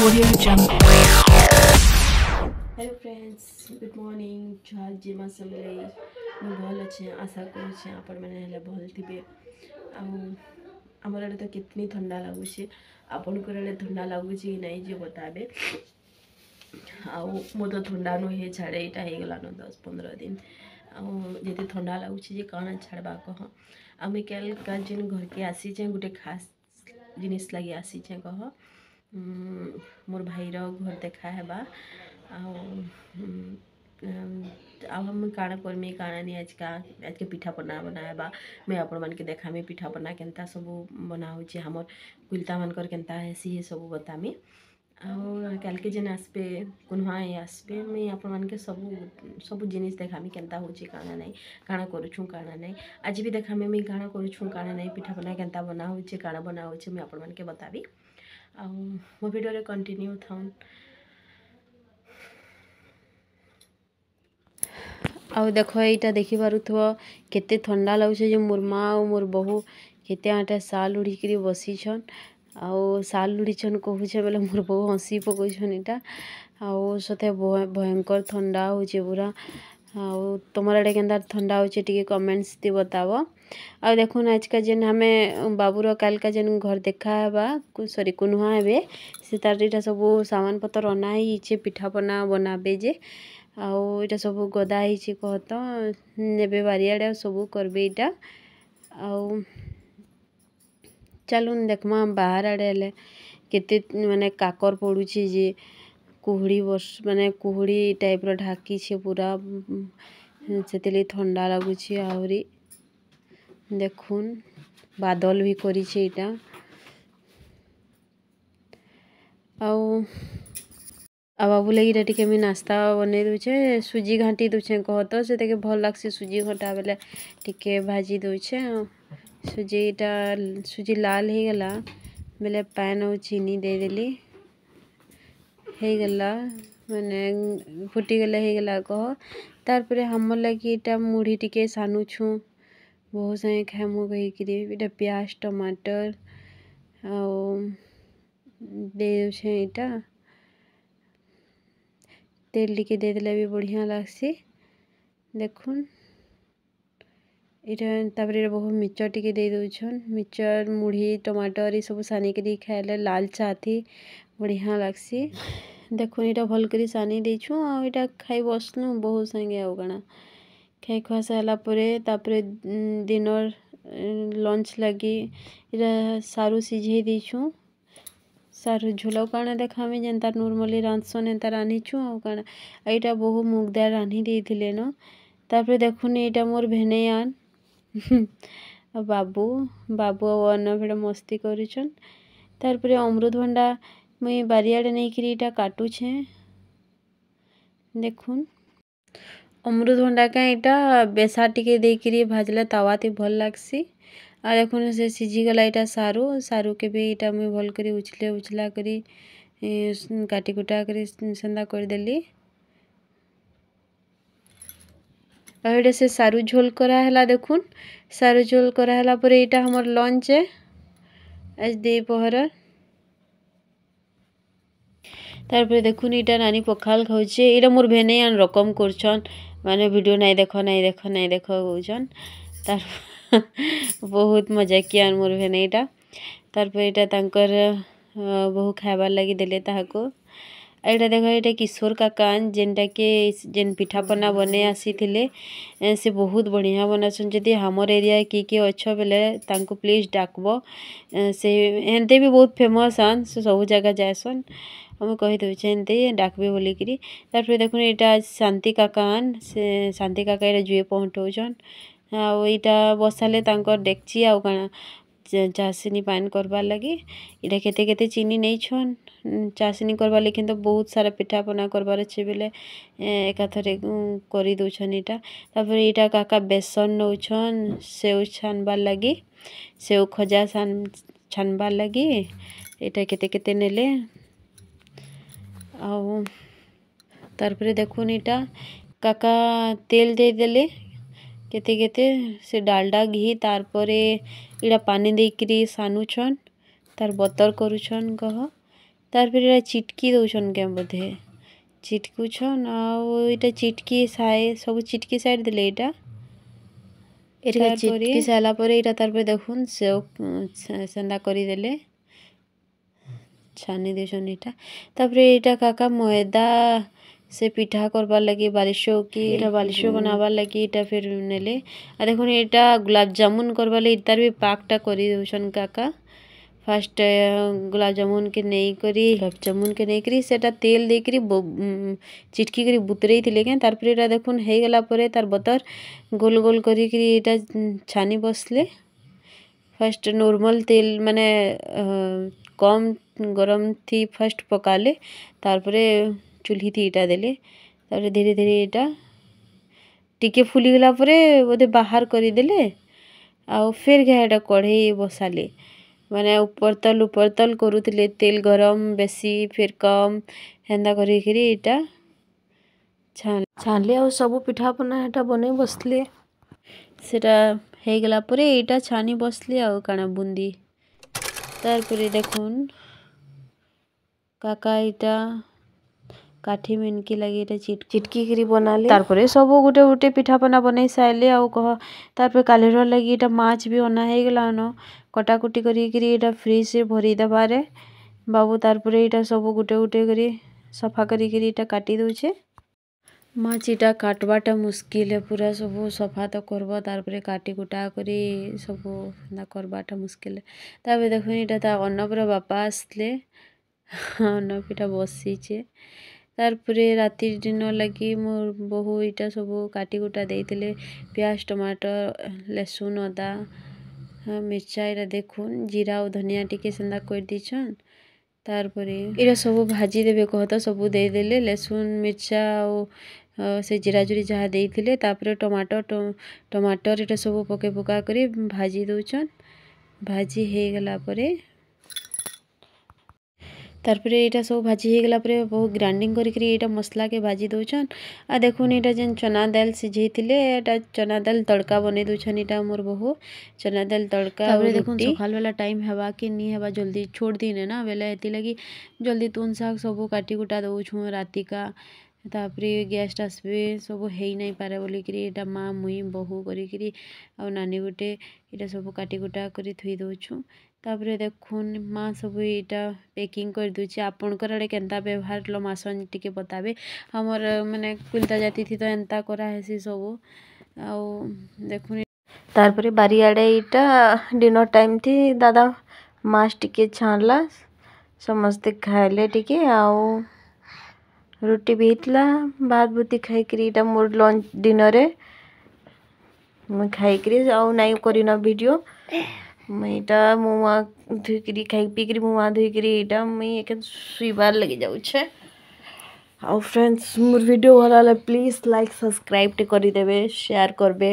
hello friends good morning झाल जी मौसम ମୁଁ ଭଲ ଅଛି ଆଶା କରୁଛି ଆପଣମାନେ ହେଲେ ଭଲ ଥିବେ ଆଉ ଆମର ଆଡ଼େ ତ କେତନି ଥଣ୍ଡା ଲାଗୁଛି ଆପଣଙ୍କର ଆଡ଼େ ଥଣ୍ଡା ଲାଗୁଛି କି ନାହିଁ ଯେ ବତାବେ ଆଉ ମୁଁ ତ ଥଣ୍ଡା ନୁହେଁ ଛାଡ଼େ ଏଇଟା ହେଇଗଲାନ ଦଶ ପନ୍ଦର ଦିନ ଆଉ ଯେତେ ଥଣ୍ଡା ଲାଗୁଛି ଯେ କାଣା ଛାଡ଼ବା କହ ଆମେ କାଲକା ଯେନ୍ ଘରକେ ଆସିଛେଁ ଗୋଟେ ଖାସ୍ ଜିନିଷ୍ ଲାଗି ଆସିଛେଁ କହ मोर भाईर घर देखा हेबा आ कण करमी काण नहीं आज का आज के पिठा पना बनाबा मुई आपण मानक देखामी पिठा पना के सब बनाऊे हमर कुलता मानकर के सब बतामी आल के जेन आसपे ये आसपे मुई आपण मानक सब सब जिन देखामी के काण नाई काण करुँ काण नाई आज भी देखामी मुई काण करुँ काण नाई पिठा पना के बनाऊे काण बनाऊे मुई आपण मानक बतावी ଆଉ ମୋ ଭିଡ଼ିଓରେ କଣ୍ଟିନ୍ୟୁ ଥାଉନ୍ ଆଉ ଦେଖ ଏଇଟା ଦେଖିପାରୁଥିବ କେତେ ଥଣ୍ଡା ଲାଗୁଛେ ଯେ ମୋର୍ ମା ଆଉ ମୋର୍ ବୋହୁ କେତେ ଆଟେ ଶାଲ୍ ଉଡ଼ିକିରି ବସିଛନ୍ ଆଉ ଶାଲ୍ ଉଡ଼ିଛନ୍ କହୁଛେ ବେଲେ ମୋର୍ ବୋହୁ ହସି ପକଉଛନ୍ ଇଟା ଆଉ ସତେ ଭୟଙ୍କର ଥଣ୍ଡା ହଉଛେ ପୁରା आउ तुम आड़े के थंडा होचे टिके कमेंट्स दी बताव आ देखुन आजका जेन आम बाबूर का जेन घर देखा है सरी कुनुआ है से तार सब सामान पत्र अना ही पिठापना बनाबे जे आईटा सब गदा ही कह तो ने बारिड़े सब कर इटा आउ देखमा बाहर आड़े के मानने काकर पड़ू जी କୁହୁଡ଼ି ବର୍ଷ ମାନେ କୁହୁଡ଼ି ଟାଇପ୍ର ଢାକିଛି ପୁରା ସେଥିଲାଗି ଥଣ୍ଡା ଲାଗୁଛି ଆହୁରି ଦେଖୁନ୍ ବାଦଲ ବି କରିଛି ଏଇଟା ଆଉ ଆଉ ବାବୁ ଲାଗି ଏଇଟା ଟିକେ ମୁଇଁ ନାସ୍ତା ବନେଇ ଦଉଛେ ସୁଜି ଘାଣ୍ଟି ଦଉଛେ କହ ତ ସେଟାକେ ଭଲ୍ ଲାଗ୍ସି ସୁଜି ଘଣ୍ଟା ବେଲେ ଟିକେ ଭାଜି ଦଉଛେ ସୁଜିଟା ସୁଜି ଲାଲ୍ ହେଇଗଲା ବେଲେ ପାଏନ୍ ଆଉ ଚିନି ଦେଇଦେଲି मैंने फुटीगला कह तार हमर लगी यहाँ मुढ़ी टिके सानु छु बहुत साइ खेमु कहीकि प्याज टमाटर आसे यहाँ तेल टिके दे भी बढ़िया लगसी देखुन ଇଟା ତାପରେ ବହୁତ୍ ମିକ୍ସଚର୍ ଟିକେ ଦେଇ ଦଉଛନ୍ ମିକ୍ସଚର୍ ମୁଢ଼ି ଟମାଟର୍ ଏ ସବୁ ସାନିକିରି ଖାଏଲେ ଲାଲ୍ ଚା' ଥି ବଢ଼ିଆ ଲାଗ୍ସି ଦେଖୁନ୍ ଇଟା ଭଲ୍ କରି ସାନି ଦେଇଛୁଁ ଆଉ ଇଟା ଖାଇ ବସ୍ଲୁଁ ବୋହୂ ସାଙ୍ଗେ ଆଉ କାଣା ଖାଇ ଖୁଆ ସାର୍ଲା ପରେ ତାପରେ ଦିନର୍ ଲଞ୍ଚ୍ ଲାଗି ଇଟା ସାରୁ ସିଝେଇ ଦେଇଛୁଁ ସାରୁ ଝୋଲ କାଣା ଦେଖାମି ଯେନ୍ତା ନର୍ମାଲି ରାନ୍ଧ୍ସନ୍ ଏନ୍ତା ରାନ୍ଧିଛୁଁ ଆଉ କାଣା ଆଉ ଇଟା ବୋହୂ ମୁଗ୍ ଦାଏଲ୍ ରାନ୍ଧି ଦେଇଥିଲେନ ତାପରେ ଦେଖୁନ୍ ଇଟା ମୋର୍ ଭେନେଇ ଆନ୍ বাবু বাবু ଆଉ ଅନଭେଳ ମସ୍ତି କରୁଛନ୍ ତାର୍ପରେ ଅମୃତଭଣ୍ଡା ମୁଇଁ ବାରିଆଡ଼େ ନେଇକିରି ଇଟା କାଟୁଛେଁ ଦେଖୁନ୍ ଅମୃତଭଣ୍ଡା କାଏଁ ଇଟା ବେସା ଟିକେ ଦେଇକିରି ଭାଜ୍ଲେ ତାୱାତି ଭଲ୍ ଲାଗ୍ସି ଆର୍ ଦେଖୁନ୍ ସେ ସିଝିଗଲା ଇଟା ସାରୁ ସାରୁକେ ବି ଇଟା ମୁଇଁ ଭଲ୍ କରି ଉଛ୍ଲେ ଉଛ୍ଲା କରି କାଟିକୁଟା କରି ସେନ୍ତା କରିଦେଲି ଆଉ ଏଇଟା ସେ ସାରୁ ଝୋଲ କରାହେଲା ଦେଖୁନ୍ ସାରୁ ଝୋଲ କରାହେଲା ପରେ ଏଇଟା ଆମର ଲଞ୍ଚ ଏ ଆଜି ଦୁଇ ପହର ତାପରେ ଦେଖୁନ୍ ଏଇଟା ନାନୀ ପଖାଲ ଖାଉଛେ ଏଇଟା ମୋର ଭେନେଇ ଆଣ ରକମ କରୁଛନ୍ ମାନେ ଭିଡ଼ିଓ ନାଇଁ ଦେଖ ନାଇଁ ଦେଖ ନାଇଁ ଦେଖ କହୁଛନ୍ ତାର ବହୁତ ମଜାକିଆ ମୋର ଭେନେଇଟା ତାପରେ ଏଇଟା ତାଙ୍କର ବୋହୁ ଖାଇବାର୍ ଲାଗି ଦେଲେ ତାହାକୁ ଏଇଟା ଦେଖ ଏଇଟା କିଶୋର କାକାନ୍ ଯେନ୍ଟାକି ଯେନ୍ ପିଠାପନା ବନେଇ ଆସିଥିଲେ ସେ ବହୁତ ବଢ଼ିଆ ବନାସନ୍ ଯଦି ଆମର୍ ଏରିଆରେ କିଏ କିଏ ଅଛ ବେଲେ ତାଙ୍କୁ ପ୍ଲିଜ୍ ଡାକ୍ବ ସେ ଏନ୍ତି ବି ବହୁତ ଫେମସ୍ ଆନ୍ ସେ ସବୁ ଜାଗା ଯାଏସନ୍ ଆମେ କହିଦଉଛେ ଏନ୍ତି ଡାକ୍ବେ ବୋଲିକିରି ତାପରେ ଦେଖୁନ୍ ଏଇଟା ଶାନ୍ତି କାକା ଆନ୍ ସେ ଶାନ୍ତି କାକା ଏଇଟା ଜୁଏ ପହଁଟଉଛନ୍ ଆଉ ଏଇଟା ବସାଲେ ତାଙ୍କର ଡେକ୍ଚି ଆଉ କାଣା ଚାଷିନି ପାଏନ୍ କର୍ବାର୍ ଲାଗି ଇଟା କେତେ କେତେ ଚିନି ନେଇଛନ୍ ଚାଷିନି କର୍ବାର୍ ଲାଗି କିନ୍ତୁ ବହୁତ୍ ସାରା ପିଠାପନା କର୍ବାର୍ ଅଛେ ବେଲେ ଏକାଥରେ କରିଦଉଛନ୍ ଇଟା ତା'ପରେ ଇଟା କାକା ବେସନ୍ ନଉଛନ୍ ସେଉ ଛାନ୍ବାର୍ ଲାଗି ସେଉ ଖଜା ଛାନ୍ବାର୍ ଲାଗି ଇଟା କେତେ କେତେ ନେଲେ ଆଉ ତାର୍ ପରେ ଦେଖୁନ୍ ଇଟା କାକା ତେଲ୍ ଦେଇଦେଲେ କେତେ କେତେ ସେ ଡାଲ୍ଡା ଘି ତାର୍ ପରେ ଏଇଟା ପାନି ଦେଇକିରି ସାନୁଛନ୍ ତାର୍ ବତର୍ କରୁଛନ୍ କହ ତାର୍ ପରେ ଏଇଟା ଚିଟ୍କି ଦଉଛନ୍ କେଁ ବୋଧେ ଚିଟ୍କୁଛନ୍ ଆଉ ଏଇଟା ଚିଟକି ସାଏ ସବୁ ଚିଟ୍କି ସାଇଡ଼୍ ଦେଲେ ଏଇଟା ଏଇଟା ଚିଟ୍କି ସାରିଲା ପରେ ଏଇଟା ପରେ ଦେଖୁନ୍ ସେଓ ସେନ୍ତା କରିଦେଲେ ଛାନି ଦେଉଛନ୍ ଏଇଟା ତାପରେ ଏଇଟା କାକା ମଇଦା ସେ ପିଠା କର୍ବାର୍ ଲାଗି ବାଲେସୁକି ଇଟା ବାଲେସୁ ବନାବାର୍ ଲାଗି ଇଟା ଫିର୍ ନେଲେ ଆର୍ ଦେଖୁନ୍ ଇଟା ଗୁଲାପ୍ଜାମୁନ୍ କର୍ବାର୍ ଲାଗି ତାର୍ ବି ପାଗ୍ଟା କରିଦଉଛନ୍ କାକା ଫାର୍ଷ୍ଟ୍ ଗୁଲାପ୍ଜାମୁନ୍କେ ନେଇକରି ଗୁଲାପ୍ଜାମୁନ୍କେ ନେଇକରି ସେଟା ତେଲ୍ ଦେଇକିରି ଚିଟ୍କିକରି ବୁତ୍ରେଇଥିଲେ କେଁ ତାର୍ ପରେ ଇଟା ଦେଖୁନ୍ ହେଇଗଲା ପରେ ତାର୍ ବତର୍ ଗୋଲ୍ ଗୋଲ୍ କରିକିରି ଇଟା ଛାନି ବସ୍ଲେ ଫାର୍ଷ୍ଟ୍ ନର୍ମାଲ୍ ତେଲ୍ ମାନେ କମ୍ ଗରମ୍ ଥି ଫାର୍ଷ୍ଟ୍ ପକାଲେ ତାର୍ ପରେ ଚୁହ୍ଲି ଇଟା ଦେଲେ ତା'ପରେ ଧୀରେ ଧୀରେ ଏଇଟା ଟିକେ ଫୁଲିଗଲା ପରେ ବୋଧେ ବାହାର କରିଦେଲେ ଆଉ ଫେର୍ ଘାଏ ଏଇଟା କଢ଼େଇ ବସାଲେ ମାନେ ଉପର ତଲ୍ ଉପର ତଲ୍ କରୁଥିଲେ ତେଲ୍ ଗରମ୍ ବେଶୀ ଫେର୍ କମ୍ ହେନ୍ତା କରିକିରି ଏଇଟା ଛାଣିଲେ ଆଉ ସବୁ ପିଠାପନା ହେଟା ବନେଇ ବସିଲେ ସେଟା ହେଇଗଲା ପରେ ଏଇଟା ଛାନି ବସିଲେ ଆଉ କାଣା ବୁନ୍ଦି ତାର୍ ପରେ ଦେଖୁନ୍ କାକା ଇଟା কাঠি মিনকি লাগি এটা চিটকি করি বনালে তারপরে সব গোটে গোটে পিঠা পনা বনাই সাইলে আউ কহ তারপরে কালির লাগি এটা মাছ বি অনা হয়ে গেল গলান কটাকুটি করিকি এটা ফ্রিজে ভরি দেবারে বাবু তারপরে এটা সব গোটে গোটে করি সফা করি করিকি এটা কাটি দেছে মাছ এটা কাটবাটা মুশকিল পুরা সব সফা তো করব তারপরে কাটি কুটা করি সব না করবাটা মুশকিল তারপরে দেখুন এটা তা অন্নপুরা বাপা আসলে অন্নপিঠা বসিছে ତାର୍ପରେ ରାତିର୍ଦିନ ଲାଗି ମୋର୍ ବୋହୁ ଇଟା ସବୁ କାଟିକୁଟା ଦେଇଥିଲେ ପିଆଜ୍ ଟମାଟର୍ ଲେସୁନ୍ ଅଦା ମିର୍ଚା ଇଟା ଦେଖୁନ୍ ଜିରା ଆଉ ଧନିଆ ଟିକେ ସେନ୍ତା କରିଦେଇଛନ୍ ତାର୍ପରେ ଇଟା ସବୁ ଭାଜିଦେବେ କହତ ସବୁ ଦେଇଦେଲେ ଲେସୁନ୍ ମିର୍ଚା ଆଉ ସେ ଜିରା ଜୁରି ଯାହା ଦେଇଥିଲେ ତାପରେ ଟମାଟର୍ ଟମାଟର୍ ଇଟା ସବୁ ପକେଇ ପୁକା କରି ଭାଜି ଦଉଛନ୍ ଭାଜି ହେଇଗଲା ପରେ ତାପରେ ଏଇଟା ସବୁ ଭାଜି ହେଇଗଲା ପରେ ବହୁତ ଗ୍ରାଇଣ୍ଡିଙ୍ଗ କରିକିରି ଏଇଟା ମସଲାକେ ଭାଜି ଦେଉଛନ୍ ଆଉ ଦେଖୁନ୍ ଏଇଟା ଯେନ୍ ଚନା ଦାଲ ସିଝେଇଥିଲେ ଏଇଟା ଚନା ଦାଲ ତଡ଼କା ବନେଇ ଦେଉଛନ୍ ଏଇଟା ମୋର ବୋହୁ ଚନା ଦାଲ ତଡ଼କା ତାପରେ ଦେଖୁନ୍ ସକାଳ ବେଲା ଟାଇମ୍ ହେବା କି ନି ହେବା ଜଲ୍ଦି ଛୋଟ୍ ଦିନେ ନା ବେଲେ ଏଥିଲାଗି ଜଲ୍ଦି ତୁନ୍ ଶାଗ ସବୁ କାଟି କୁଟା ଦେଉଛୁଁ ରାତିକା ତାପରେ ଗ୍ୟାସ୍ଟା ଆସିବେ ସବୁ ହେଇ ନାଇଁ ପାରେ ବୋଲିକିରି ଏଇଟା ମା ମୁଇଁ ବୋହୁ କରିକିରି ଆଉ ନାନି ଗୋଟେ ଏଇଟା ସବୁ କାଟି କୁଟା କରି ଥୋଇ ଦେଉଛୁଁ तापर देख माँ सब यहाँ पैकिंग कर दूचे आपणकर आड़े के व्यवहार लो मस टे बतावे आमर मैंने कुलता जाति थी तो एंता कराहसी सब आखनी तार बारी आड़े यहाँ डिनर टाइम थी दादा मस टे छाणला समस्ते खाले टिके आ रुटी भी होता भात भूती खाई यहाँ मोर लंच डिनर मुझ खाई आई करीडियो ମୁଇଁ ଇଟା ମୁହଁ ମୁହା ଧୁଇକିରି ଖାଇ ପିଇକିରି ମୁହଁ ମୁହା ଧୁଇକିରି ଇଟା ମୁଇଁ ଏକା ଶୁଇବାର୍ ଲାଗି ଯାଉଛେ ଆଉ ଫ୍ରେଣ୍ଡସ୍ ମୋର ଭିଡ଼ିଓ ଭଲ୍ ହେଲେ ପ୍ଲିଜ୍ ଲାଇକ୍ ସବସ୍କ୍ରାଇବ୍ଟେ କରିଦେବେ ସେୟାର୍ କର୍ବେ